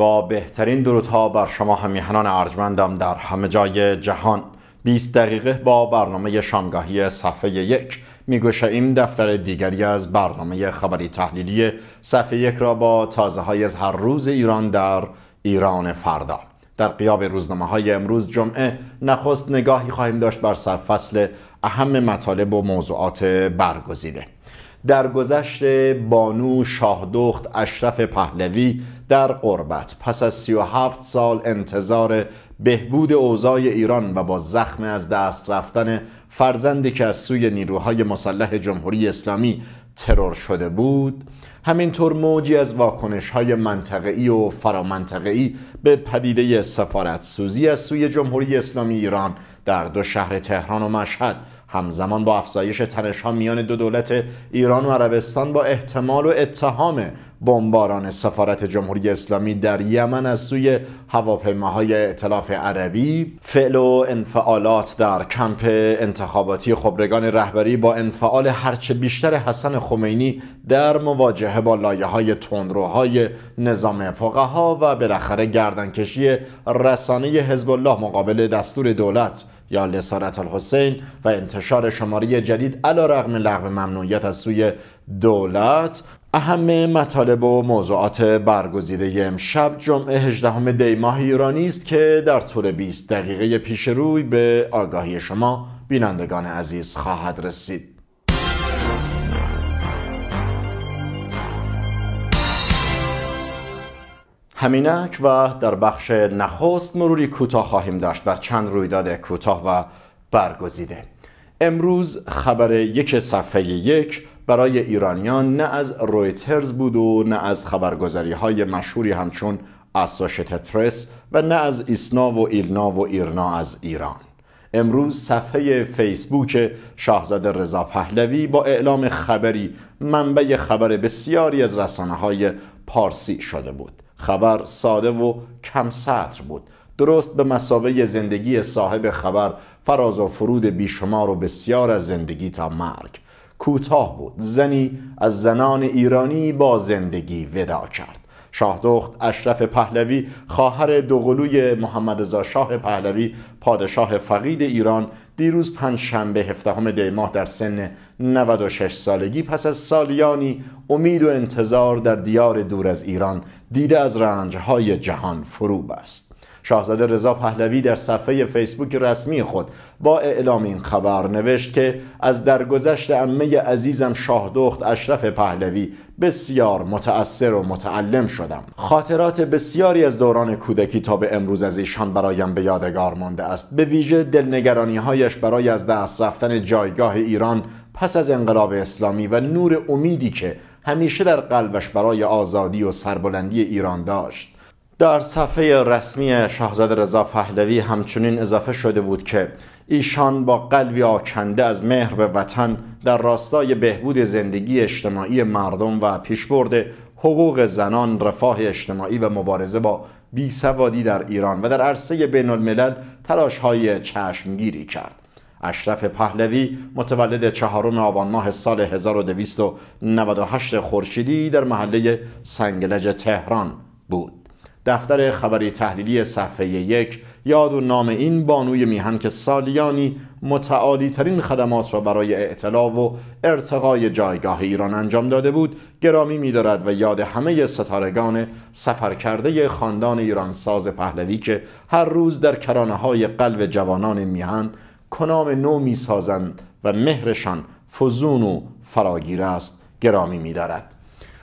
با بهترین درودها بر شما همیهنان ارجمندم در همه جای جهان 20 دقیقه با برنامه شامگاهی صفحه یک این دفتر دیگری از برنامه خبری تحلیلی صفحه یک را با تازه از هر روز ایران در ایران فردا در قیاب روزنامه های امروز جمعه نخست نگاهی خواهیم داشت بر سرفصل اهم مطالب و موضوعات برگزیده در گذشت بانو شاهدخت اشرف پهلوی در قربت پس از 37 سال انتظار بهبود اوضاع ایران و با زخم از دست رفتن فرزندی که از سوی نیروهای مسلح جمهوری اسلامی ترور شده بود همینطور موجی از واکنش های منطقی و فرامنطقی به پدیده سفارت سوزی از سوی جمهوری اسلامی ایران در دو شهر تهران و مشهد همزمان با افزایش تنش ها میان دو دولت ایران و عربستان با احتمال و اتهام بمباران سفارت جمهوری اسلامی در یمن از سوی هواپیماهای ائتلاف عربی فعل و انفعالات در کمپ انتخاباتی خبرگان رهبری با انفعال هرچه بیشتر حسن خمینی در مواجهه با لایه های تندروهای نظام فقها و بالاخره گردنکشی رسانه حزب الله مقابل دستور دولت یا لسارت الحسین و انتشار شماره جدید علا رغم لغو ممنوعیت از سوی دولت اهم مطالب و موضوعات برگزیده امشب جمعه 18 دی ماه ایرانی است که در طول 20 دقیقه پیش روی به آگاهی شما بینندگان عزیز خواهد رسید. همینک و در بخش نخست مروری کوتاه خواهیم داشت بر چند رویداد کوتاه و برگزیده. امروز خبر یک صفحه یک برای ایرانیان نه از رویترز بود و نه از خبرگزاری های مشهوری همچون اساشتت پرس و نه از ایسنا و ایلنا و ایرنا از ایران امروز صفحه فیسبوک شاهزاده رضا پهلوی با اعلام خبری منبع خبر بسیاری از رسانه های پارسی شده بود خبر ساده و کم سطر بود درست به مسابقه زندگی صاحب خبر فراز و فرود بیشمار و بسیار از زندگی تا مرگ کوتاه بود زنی از زنان ایرانی با زندگی ودا کرد شاهدخت اشرف پهلوی خواهر دوقلوی محمد رضا شاه پهلوی پادشاه فقید ایران دیروز پنج شنبه هفدهم دی ماه در سن 96 سالگی پس از سالیانی امید و انتظار در دیار دور از ایران دیده از رنجهای جهان فرو بست شاهزاده رضا پهلوی در صفحه فیسبوک رسمی خود با اعلام این خبر نوشت که از درگذشت عمه عزیزم شاهدخت اشرف پهلوی بسیار متأثر و متعلم شدم خاطرات بسیاری از دوران کودکی تا به امروز از ایشان برایم به یادگار مانده است به ویژه دلنگرانی هایش برای از دست رفتن جایگاه ایران پس از انقلاب اسلامی و نور امیدی که همیشه در قلبش برای آزادی و سربلندی ایران داشت در صفحه رسمی شاهزاده رضا پهلوی همچنین اضافه شده بود که ایشان با قلبی آکنده از مهر به وطن در راستای بهبود زندگی اجتماعی مردم و پیشبرد حقوق زنان، رفاه اجتماعی و مبارزه با بیسوادی در ایران و در عرصه بین الملل تلاش های چشمگیری کرد. اشرف پهلوی متولد چهارم آبان ماه سال 1298 خورشیدی در محله سنگلج تهران بود. دفتر خبری تحلیلی صفحه یک یاد و نام این بانوی میهن که سالیانی متعالی ترین خدمات را برای اعتلاع و ارتقای جایگاه ایران انجام داده بود گرامی میدارد و یاد همه ستارگان سفر کرده خاندان ایرانساز پهلوی که هر روز در کرانه های قلب جوانان میهن کنام نو میسازند و مهرشان فزون و فراگیر است گرامی میدارد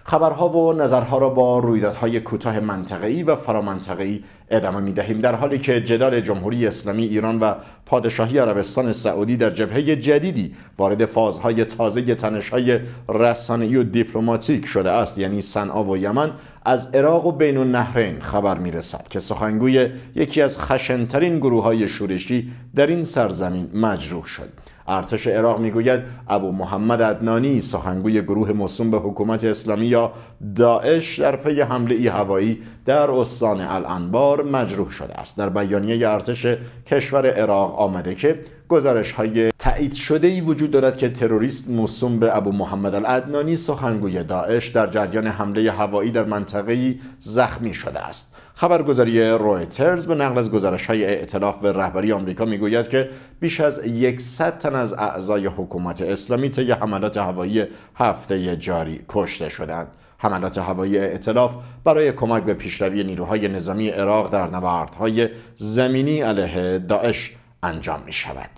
خبرها و نظرها را با رویدادهای کوتاه منطقه‌ای و فرامنطقه‌ای ادامه میدهیم در حالی که جدال جمهوری اسلامی ایران و پادشاهی عربستان سعودی در جبهه جدیدی وارد فازهای تازه تنش‌های رسانه‌ای و دیپلماتیک شده است یعنی صنعا و یمن از عراق و بین النهرین خبر میرسد که سخنگوی یکی از خشنترین گروه های شورشی در این سرزمین مجروح شد ارتش عراق میگوید ابو محمد عدنانی سخنگوی گروه مصوم به حکومت اسلامی یا داعش در پی حمله ای هوایی در استان الانبار مجروح شده است در بیانیه ارتش کشور عراق آمده که گزارش های تایید شده ای وجود دارد که تروریست موسوم به ابو محمد العدنانی سخنگوی داعش در جریان حمله هوایی در منطقه زخمی شده است خبرگزاری رویترز به نقل از گزارش های اعتلاف به رهبری آمریکا میگوید که بیش از 100 تن از اعضای حکومت اسلامی طی حملات هوایی هفته جاری کشته شدند حملات هوایی اعتلاف برای کمک به پیشروی نیروهای نظامی عراق در نبردهای زمینی علیه داعش انجام می شود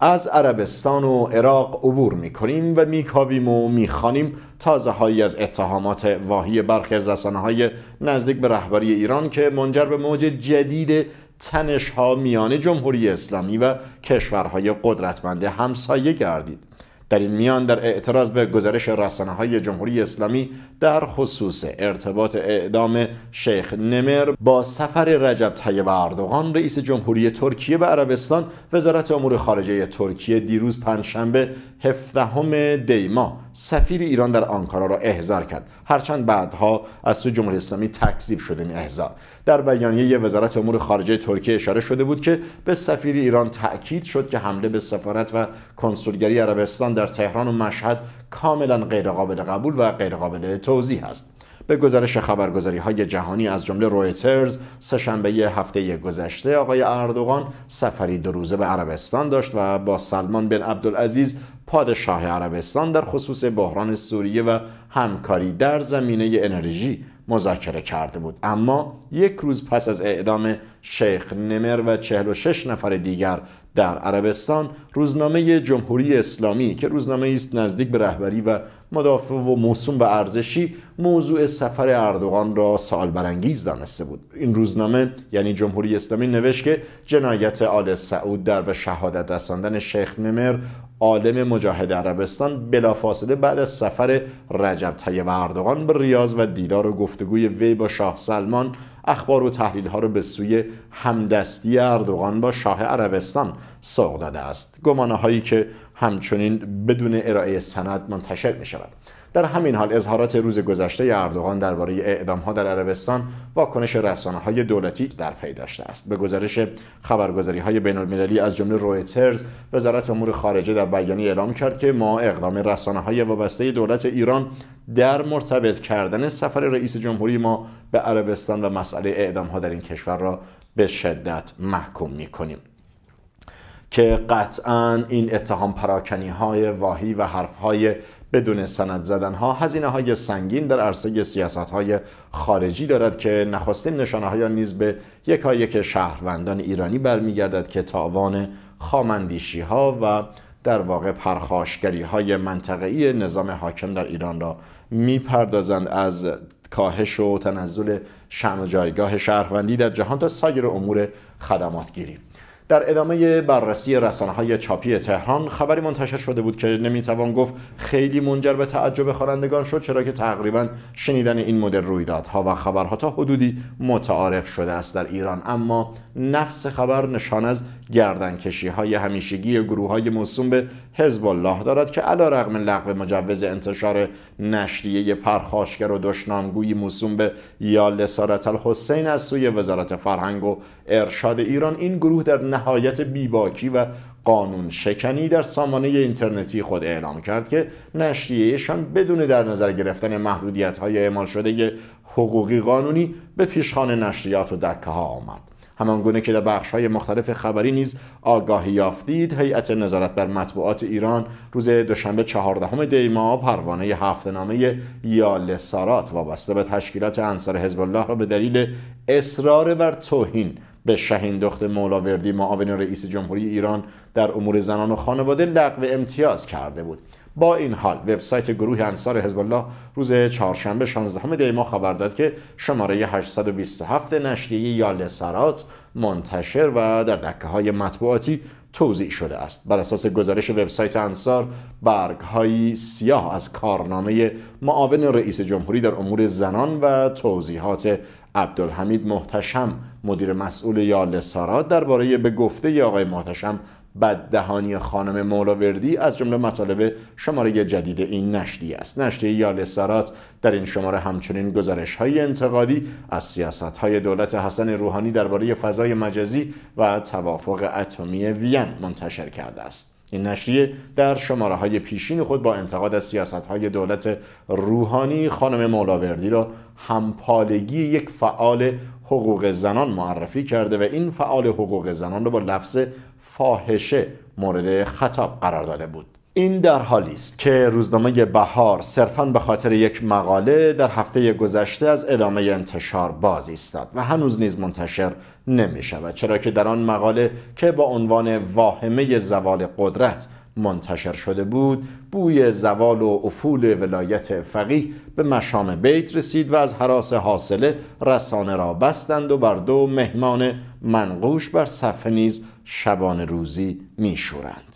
از عربستان و عراق عبور می کنیم و میکاویم و میخوانیم تازه هایی از اتهامات واهی برخی از رسانه های نزدیک به رهبری ایران که منجر به موج جدید تنش ها میان جمهوری اسلامی و کشورهای قدرتمند همسایه گردید در این میان در اعتراض به گزارش رسانه های جمهوری اسلامی در خصوص ارتباط اعدام شیخ نمر با سفر رجب طیب اردوغان رئیس جمهوری ترکیه به عربستان وزارت امور خارجه ترکیه دیروز پنجشنبه 17 دیما سفیر ایران در آنکارا را احضار کرد هرچند بعدها از سوی جمهوری اسلامی تکذیب شد این یعنی احضار در بیانیه وزارت امور خارجه ترکیه اشاره شده بود که به سفیر ایران تاکید شد که حمله به سفارت و کنسولگری عربستان در تهران و مشهد کاملا غیرقابل قبول و غیرقابل توضیح است به گزارش خبرگزاری های جهانی از جمله رویترز سهشنبه هفته گذشته آقای اردوغان سفری دو روزه به عربستان داشت و با سلمان بن عبدالعزیز پادشاه عربستان در خصوص بحران سوریه و همکاری در زمینه انرژی مذاکره کرده بود اما یک روز پس از اعدام شیخ نمر و 46 نفر دیگر در عربستان روزنامه جمهوری اسلامی که روزنامه است نزدیک به رهبری و مدافع و موسوم به ارزشی موضوع سفر اردوغان را سوال برانگیز دانسته بود این روزنامه یعنی جمهوری اسلامی نوشت که جنایت آل سعود در به شهادت رساندن شیخ نمر عالم مجاهد عربستان بلافاصله بعد از سفر رجب طیب اردوغان به ریاض و دیدار و گفتگوی وی با شاه سلمان اخبار و تحلیل ها را به سوی همدستی اردوغان با شاه عربستان سوق داده است گمانه هایی که همچنین بدون ارائه سند منتشر می شود در همین حال اظهارات روز گذشته اردوغان درباره اعدام ها در عربستان واکنش رسانه های دولتی در پی داشته است به گزارش خبرگزاری های بین المللی از جمله رویترز وزارت امور خارجه در بیانیه اعلام کرد که ما اقدام رسانه های وابسته دولت ایران در مرتبط کردن سفر رئیس جمهوری ما به عربستان و مسئله اعدام ها در این کشور را به شدت محکوم می کنیم. که قطعا این اتهام پراکنی های واهی و حرف های بدون سند زدن ها هزینه های سنگین در عرصه سیاست های خارجی دارد که نخستین نشانه های نیز به یکایک شهروندان ایرانی برمیگردد که تاوان خامندیشی ها و در واقع پرخاشگری های ای نظام حاکم در ایران را میپردازند از کاهش و تنزل شأن و جایگاه شهروندی در جهان تا سایر امور خدمات گیریم در ادامه بررسی رسانه های چاپی تهران خبری منتشر شده بود که نمیتوان گفت خیلی منجر به تعجب خوانندگان شد چرا که تقریبا شنیدن این مدل رویدادها و خبرها تا حدودی متعارف شده است در ایران اما نفس خبر نشان از گردنکشی های همیشگی گروه های موسوم به حزب الله دارد که علا رغم لغو مجوز انتشار نشریه پرخاشگر و دشنامگویی موسوم به یا لسارت الحسین از سوی وزارت فرهنگ و ارشاد ایران این گروه در نهایت بیباکی و قانون شکنی در سامانه اینترنتی خود اعلام کرد که نشریهشان بدون در نظر گرفتن محدودیت های اعمال شده حقوقی قانونی به پیشخان نشریات و دکه ها آمد همان گونه که در بخش های مختلف خبری نیز آگاهی یافتید هیئت نظارت بر مطبوعات ایران روز دوشنبه چهاردهم دی ماه پروانه هفتنامه یال سارات وابسته به تشکیلات انصار حزب الله را به دلیل اصرار بر توهین به شهین دخت مولاوردی معاون رئیس جمهوری ایران در امور زنان و خانواده لغو امتیاز کرده بود با این حال وبسایت گروه انصار حزب الله روز چهارشنبه 16 دی ماه خبر داد که شماره 827 نشریه یال سرات منتشر و در دکه های مطبوعاتی توضیح شده است بر اساس گزارش وبسایت انصار های سیاه از کارنامه معاون رئیس جمهوری در امور زنان و توضیحات عبدالحمید محتشم مدیر مسئول یال سارات درباره به گفته ی آقای محتشم بددهانی خانم مولاوردی از جمله مطالب شماره جدید این نشریه است نشریه یال سرات در این شماره همچنین گزارش های انتقادی از سیاست های دولت حسن روحانی درباره فضای مجازی و توافق اتمی وین منتشر کرده است این نشریه در شماره های پیشین خود با انتقاد از سیاست های دولت روحانی خانم مولاوردی را همپالگی یک فعال حقوق زنان معرفی کرده و این فعال حقوق زنان را با لفظ فاحشه مورد خطاب قرار داده بود این در حالی است که روزنامه بهار صرفا به خاطر یک مقاله در هفته گذشته از ادامه انتشار باز ایستاد و هنوز نیز منتشر نمی شود چرا که در آن مقاله که با عنوان واهمه زوال قدرت منتشر شده بود بوی زوال و افول ولایت فقیه به مشام بیت رسید و از حراس حاصله رسانه را بستند و بر دو مهمان منقوش بر صفحه نیز شبان روزی میشورند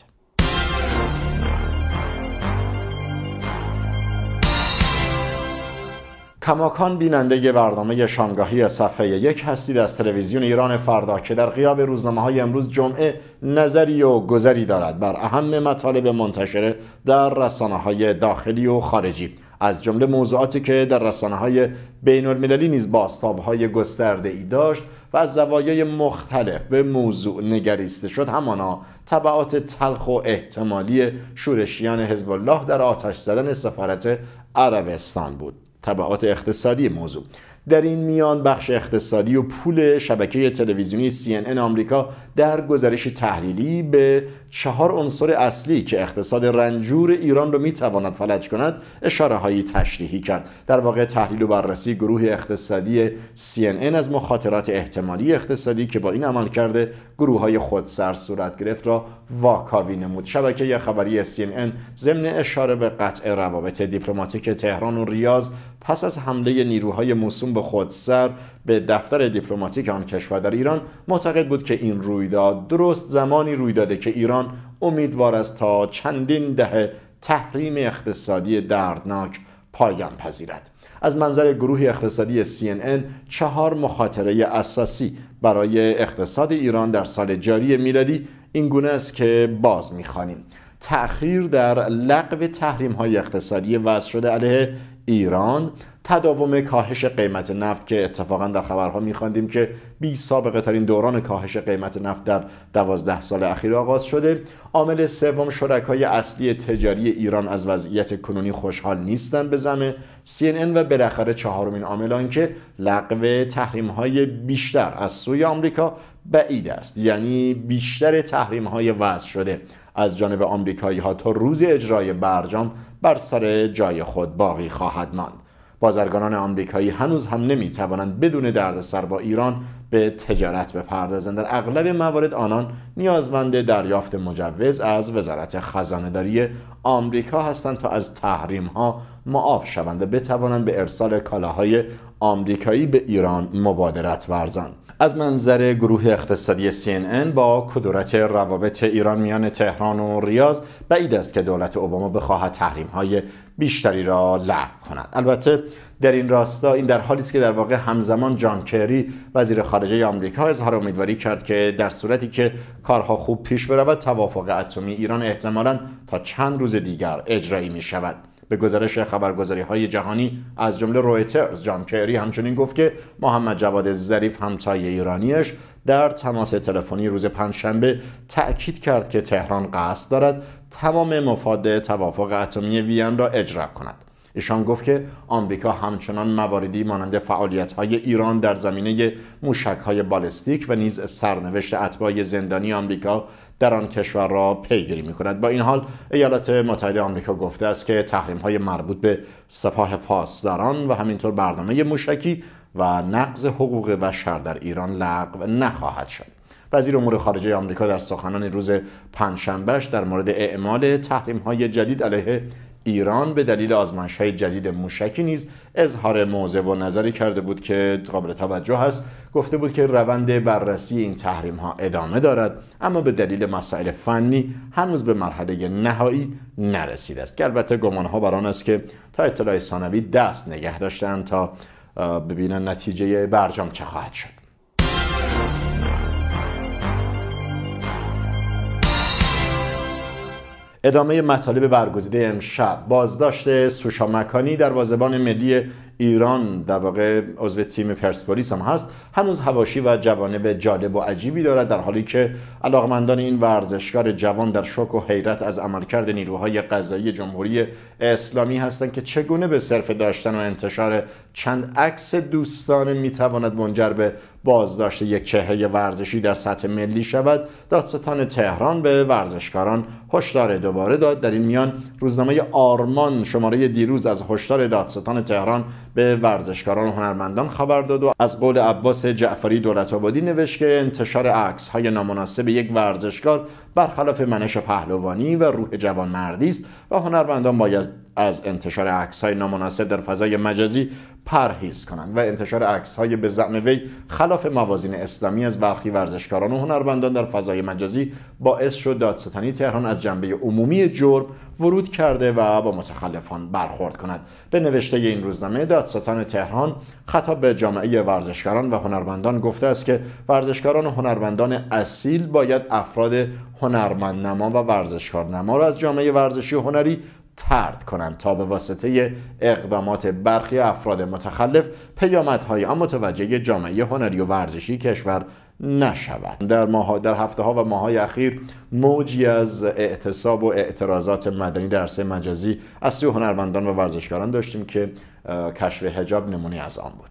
کماکان بیننده برنامه شامگاهی صفحه یک هستید از تلویزیون ایران فردا که در قیاب روزنامه های امروز جمعه نظری و گذری دارد بر اهم مطالب منتشره در رسانه های داخلی و خارجی از جمله موضوعاتی که در رسانه های بین المللی نیز باستاب های گسترده ای داشت و از زوایای مختلف به موضوع نگریسته شد همانا طبعات تلخ و احتمالی شورشیان حزب الله در آتش زدن سفارت عربستان بود طبعات اقتصادی موضوع در این میان بخش اقتصادی و پول شبکه تلویزیونی CNN آمریکا در گزارش تحلیلی به چهار عنصر اصلی که اقتصاد رنجور ایران رو میتواند فلج کند اشاره هایی تشریحی کرد در واقع تحلیل و بررسی گروه اقتصادی CNN از مخاطرات احتمالی اقتصادی که با این عمل کرده گروه های خودسر صورت گرفت را واکاوی نمود شبکه خبری CNN ضمن اشاره به قطع روابط دیپلماتیک تهران و ریاض پس از حمله نیروهای موسوم به خودسر به دفتر دیپلماتیک آن کشور در ایران معتقد بود که این رویداد درست زمانی روی داده که ایران امیدوار است تا چندین دهه تحریم اقتصادی دردناک پایان پذیرد از منظر گروه اقتصادی CNN چهار مخاطره اساسی برای اقتصاد ایران در سال جاری میلادی این گونه است که باز میخوانیم تأخیر در لغو تحریم های اقتصادی وضع شده علیه ایران تداوم کاهش قیمت نفت که اتفاقا در خبرها میخواندیم که بی سابقه ترین دوران کاهش قیمت نفت در دوازده سال اخیر آغاز شده عامل سوم شرکای اصلی تجاری ایران از وضعیت کنونی خوشحال نیستند به زمین. CNN و بالاخره چهارمین عامل آنکه لغو های بیشتر از سوی آمریکا بعید است یعنی بیشتر تحریم های وضع شده از جانب آمریکایی ها تا روز اجرای برجام بر سر جای خود باقی خواهد ماند بازرگانان آمریکایی هنوز هم نمی توانند بدون دردسر با ایران به تجارت بپردازند در اغلب موارد آنان نیازمند دریافت مجوز از وزارت داری آمریکا هستند تا از تحریم ها معاف شوند و بتوانند به ارسال کالاهای آمریکایی به ایران مبادرت ورزند از منظر گروه اقتصادی CNN با کدورت روابط ایران میان تهران و ریاض بعید است که دولت اوباما بخواهد تحریم های بیشتری را لغو کند البته در این راستا این در حالی است که در واقع همزمان جان کری وزیر خارجه آمریکا اظهار امیدواری کرد که در صورتی که کارها خوب پیش برود توافق اتمی ایران احتمالا تا چند روز دیگر اجرایی می شود به گزارش خبرگزاری های جهانی از جمله رویترز جان کری همچنین گفت که محمد جواد ظریف همتای ایرانیش در تماس تلفنی روز پنجشنبه تأکید کرد که تهران قصد دارد تمام مفاد توافق اتمی وین را اجرا کند ایشان گفت که آمریکا همچنان مواردی مانند های ایران در زمینه های بالستیک و نیز سرنوشت اتباع زندانی آمریکا در آن کشور را پیگیری می کند. با این حال ایالات متحده آمریکا گفته است که تحریم های مربوط به سپاه پاسداران و همینطور برنامه موشکی و نقض حقوق بشر در ایران لغو نخواهد شد. وزیر امور خارجه آمریکا در سخنان روز پنجشنبهش در مورد اعمال تحریم جدید علیه ایران به دلیل آزمایش های جدید موشکی نیز اظهار موضع و نظری کرده بود که قابل توجه است گفته بود که روند بررسی این تحریم ها ادامه دارد اما به دلیل مسائل فنی هنوز به مرحله نهایی نرسیده است که البته گمان ها بران است که تا اطلاع ثانوی دست نگه داشتند تا ببینن نتیجه برجام چه خواهد شد ادامه مطالب برگزیده امشب بازداشت سوشا مکانی در وازبان ملی ایران در واقع عضو تیم پرسپولیس هم هست هنوز هواشی و جوانب جالب و عجیبی دارد در حالی که علاقمندان این ورزشکار جوان در شوک و حیرت از عملکرد نیروهای قضایی جمهوری اسلامی هستند که چگونه به صرف داشتن و انتشار چند عکس دوستانه میتواند منجر به بازداشت یک چهره ورزشی در سطح ملی شود دادستان تهران به ورزشکاران هشدار دوباره داد در این میان روزنامه آرمان شماره دیروز از هشدار دادستان تهران به ورزشکاران و هنرمندان خبر داد و از قول عباس جعفری دولت آبادی نوشت که انتشار عکس های نامناسب یک ورزشکار برخلاف منش پهلوانی و روح جوانمردی است و هنرمندان باید از انتشار عکس های نامناسب در فضای مجازی پرهیز کنند و انتشار عکس های به زعم وی خلاف موازین اسلامی از برخی ورزشکاران و هنرمندان در فضای مجازی باعث شد دادستانی تهران از جنبه عمومی جرم ورود کرده و با متخلفان برخورد کند به نوشته این روزنامه دادستان تهران خطاب به جامعه ورزشکاران و هنرمندان گفته است که ورزشکاران و هنرمندان اصیل باید افراد هنرمندنما و ورزشکارنما را از جامعه ورزشی هنری ترد کنند تا به واسطه اقدامات برخی افراد متخلف پیامدهایی آن متوجه جامعه هنری و ورزشی کشور نشود در در هفته ها و ماهای اخیر موجی از اعتصاب و اعتراضات مدنی در سه مجازی از سوی هنرمندان و ورزشکاران داشتیم که کشف حجاب نمونه از آن بود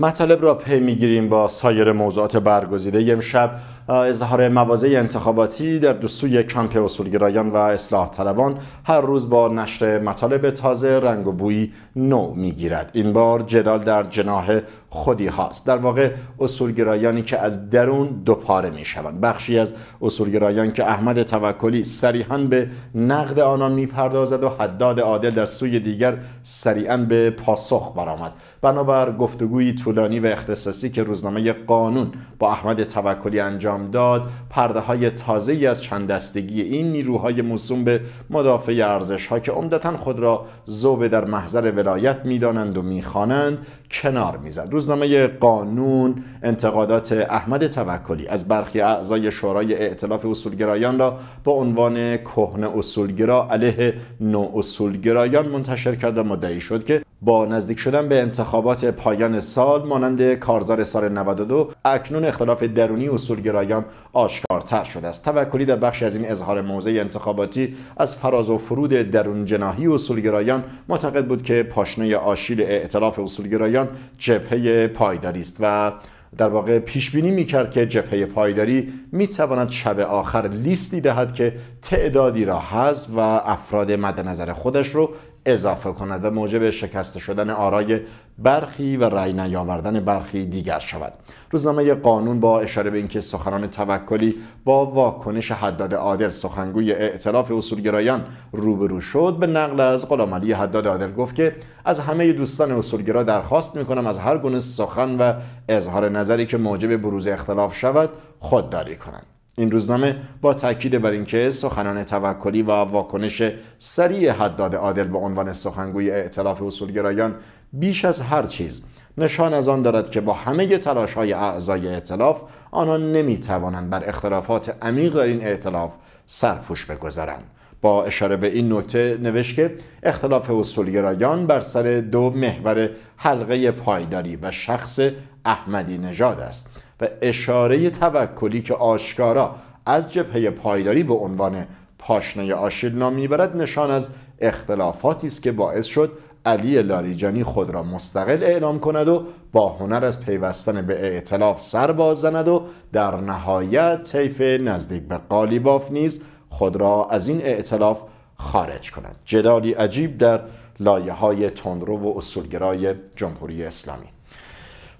مطالب را پی میگیریم با سایر موضوعات برگزیده امشب اظهار موازه انتخاباتی در سوی کمپ اصولگرایان و اصلاح طلبان هر روز با نشر مطالب تازه رنگ و بویی نو گیرد این بار جدال در جناه خودی هاست در واقع اصولگرایانی که از درون دوپاره شوند بخشی از اصولگرایان که احمد توکلی صریحا به نقد آنان میپردازد و حداد عادل در سوی دیگر سریعا به پاسخ برآمد بنابر گفتگوی طولانی و اختصاصی که روزنامه قانون با احمد توکلی انجام داد پرده های تازه ای از چند دستگی این نیروهای موسوم به مدافع ارزش ها که عمدتا خود را زوبه در محضر ولایت میدانند و میخوانند کنار میزد روزنامه قانون انتقادات احمد توکلی از برخی اعضای شورای ائتلاف اصولگرایان را با عنوان کهنه اصولگرا علیه نو اصولگرایان منتشر کرده و مدعی شد که با نزدیک شدن به انتخابات پایان سال مانند کارزار سال 92 اکنون اختلاف درونی اصولگرایان آشکارتر شده است توکلی در بخش از این اظهار موضع انتخاباتی از فراز و فرود درون جناهی اصولگرایان معتقد بود که پاشنه آشیل اعتلاف اصولگرایان جبهه پایداری است و در واقع پیش بینی کرد که جبهه پایداری می تواند شب آخر لیستی دهد که تعدادی را حذف و افراد مد نظر خودش رو اضافه کند و موجب شکست شدن آرای برخی و رأی نیاوردن برخی دیگر شود روزنامه قانون با اشاره به اینکه سخنان توکلی با واکنش حداد عادل سخنگوی اعتلاف اصولگرایان روبرو شد به نقل از علی حداد عادل گفت که از همه دوستان اصولگرا درخواست میکنم از هر گونه سخن و اظهار نظری که موجب بروز اختلاف شود خودداری کنند این روزنامه با تاکید بر اینکه سخنان توکلی و واکنش سریع حداد عادل به عنوان سخنگوی ائتلاف اصولگرایان بیش از هر چیز نشان از آن دارد که با همه تلاش های اعضای ائتلاف آنها نمی توانند بر اختلافات عمیق در این ائتلاف سرپوش بگذارند با اشاره به این نکته نوشت که اختلاف اصولگرایان بر سر دو محور حلقه پایداری و شخص احمدی نژاد است و اشاره توکلی که آشکارا از جبهه پایداری به عنوان پاشنه آشیل نام میبرد نشان از اختلافاتی است که باعث شد علی لاریجانی خود را مستقل اعلام کند و با هنر از پیوستن به اعتلاف سر باز زند و در نهایت طیف نزدیک به قالیباف نیز خود را از این اعتلاف خارج کند جدالی عجیب در لایه های تندرو و اصولگرای جمهوری اسلامی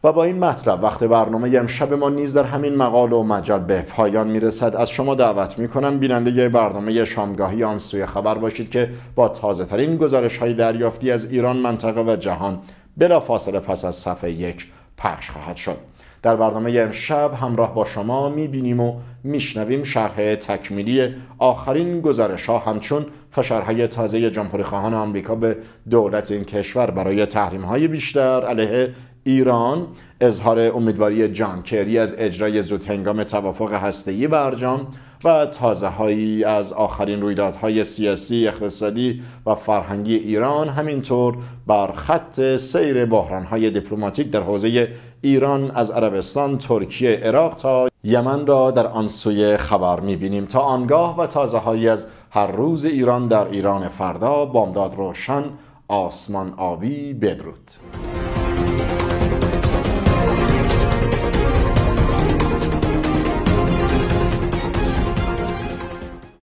و با این مطلب وقت برنامه امشب ما نیز در همین مقال و مجال به پایان میرسد از شما دعوت میکنم بیننده برنامه شامگاهی آن سوی خبر باشید که با تازه ترین گزارش های دریافتی از ایران منطقه و جهان بلا فاصله پس از صفحه یک پخش خواهد شد در برنامه امشب همراه با شما میبینیم و میشنویم شرح تکمیلی آخرین گزارش ها همچون فشارهای تازه جمهوری خواهان آمریکا به دولت این کشور برای تحریم های بیشتر علیه ایران اظهار امیدواری جان کری از اجرای زود هنگام توافق هسته‌ای برجام و تازه هایی از آخرین رویدادهای سیاسی، اقتصادی و فرهنگی ایران همینطور بر خط سیر بحرانهای دیپلماتیک در حوزه ایران از عربستان، ترکیه، عراق تا یمن را در آن سوی خبر میبینیم تا آنگاه و تازه هایی از هر روز ایران در ایران فردا بامداد روشن آسمان آبی بدرود